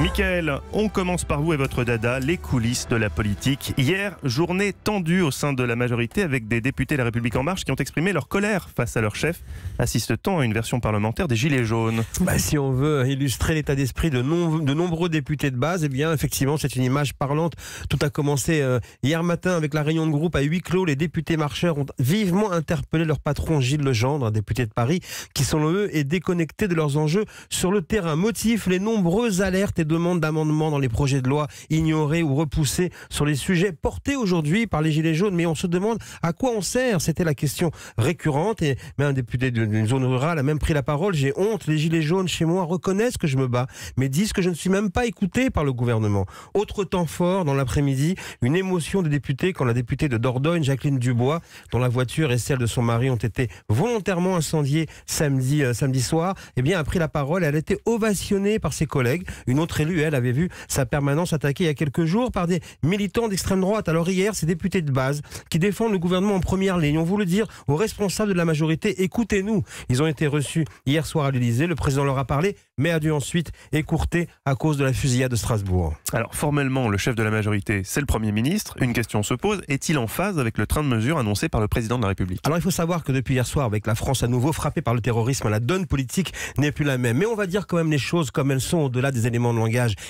Michael, on commence par vous et votre dada, les coulisses de la politique. Hier, journée tendue au sein de la majorité avec des députés de La République En Marche qui ont exprimé leur colère face à leur chef, assiste-t-on à une version parlementaire des Gilets jaunes bah, Si on veut illustrer l'état d'esprit de, de, nombreux députés de base, et eh bien, effectivement, c'est une image parlante. Tout a commencé euh, hier matin avec la réunion de groupe à huis clos. Les députés marcheurs ont vivement interpellé leur patron Gilles Legendre, député de Paris, qui, selon eux, est déconnecté de leurs enjeux sur le terrain. Motif, les nombreuses alertes et demande d'amendement dans les projets de loi ignorés ou repoussés sur les sujets portés aujourd'hui par les Gilets jaunes. Mais on se demande à quoi on sert. C'était la question récurrente. Et un député d'une zone rurale a même pris la parole. J'ai honte. Les Gilets jaunes chez moi reconnaissent que je me bats, mais disent que je ne suis même pas écouté par le gouvernement. Autre temps fort dans l'après-midi, une émotion des députés quand la députée de Dordogne, Jacqueline Dubois, dont la voiture et celle de son mari ont été volontairement incendiées samedi, euh, samedi soir, eh bien, a pris la parole. Et elle a été ovationnée par ses collègues. Une autre elle, avait vu sa permanence attaquée il y a quelques jours par des militants d'extrême droite. Alors hier, ces députés de base qui défendent le gouvernement en première ligne ont voulu dire aux responsables de la majorité, écoutez-nous. Ils ont été reçus hier soir à l'Élysée. Le président leur a parlé, mais a dû ensuite écourter à cause de la fusillade de Strasbourg. Alors formellement, le chef de la majorité, c'est le Premier ministre. Une question se pose, est-il en phase avec le train de mesures annoncé par le président de la République Alors il faut savoir que depuis hier soir, avec la France à nouveau frappée par le terrorisme, la donne politique n'est plus la même. Mais on va dire quand même les choses comme elles sont au-delà des éléments de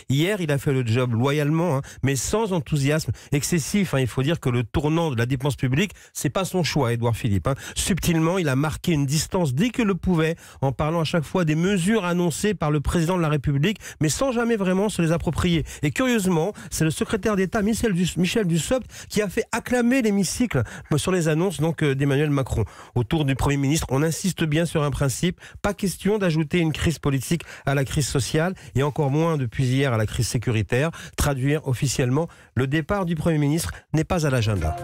Hier, il a fait le job loyalement, hein, mais sans enthousiasme excessif. Hein. Il faut dire que le tournant de la dépense publique, c'est pas son choix, Edouard Philippe. Hein. Subtilement, il a marqué une distance dès que le pouvait, en parlant à chaque fois des mesures annoncées par le président de la République, mais sans jamais vraiment se les approprier. Et curieusement, c'est le secrétaire d'État Michel, Michel Dussopt qui a fait acclamer l'hémicycle sur les annonces donc euh, d'Emmanuel Macron. Autour du Premier ministre, on insiste bien sur un principe pas question d'ajouter une crise politique à la crise sociale, et encore moins de puis hier à la crise sécuritaire. Traduire officiellement le départ du Premier ministre n'est pas à l'agenda.